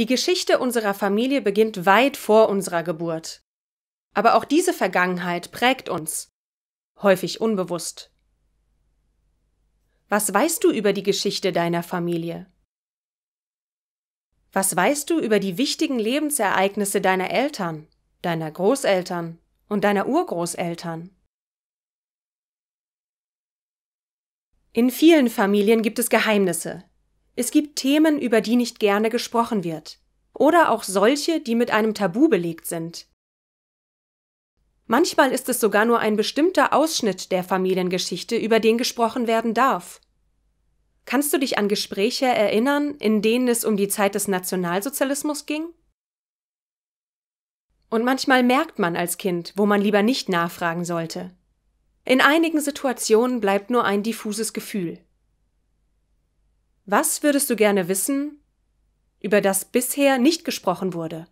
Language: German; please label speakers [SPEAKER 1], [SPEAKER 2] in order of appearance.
[SPEAKER 1] Die Geschichte unserer Familie beginnt weit vor unserer Geburt. Aber auch diese Vergangenheit prägt uns, häufig unbewusst. Was weißt du über die Geschichte deiner Familie? Was weißt du über die wichtigen Lebensereignisse deiner Eltern, deiner Großeltern und deiner Urgroßeltern? In vielen Familien gibt es Geheimnisse, es gibt Themen, über die nicht gerne gesprochen wird. Oder auch solche, die mit einem Tabu belegt sind. Manchmal ist es sogar nur ein bestimmter Ausschnitt der Familiengeschichte, über den gesprochen werden darf. Kannst du dich an Gespräche erinnern, in denen es um die Zeit des Nationalsozialismus ging? Und manchmal merkt man als Kind, wo man lieber nicht nachfragen sollte. In einigen Situationen bleibt nur ein diffuses Gefühl. Was würdest du gerne wissen, über das bisher nicht gesprochen wurde?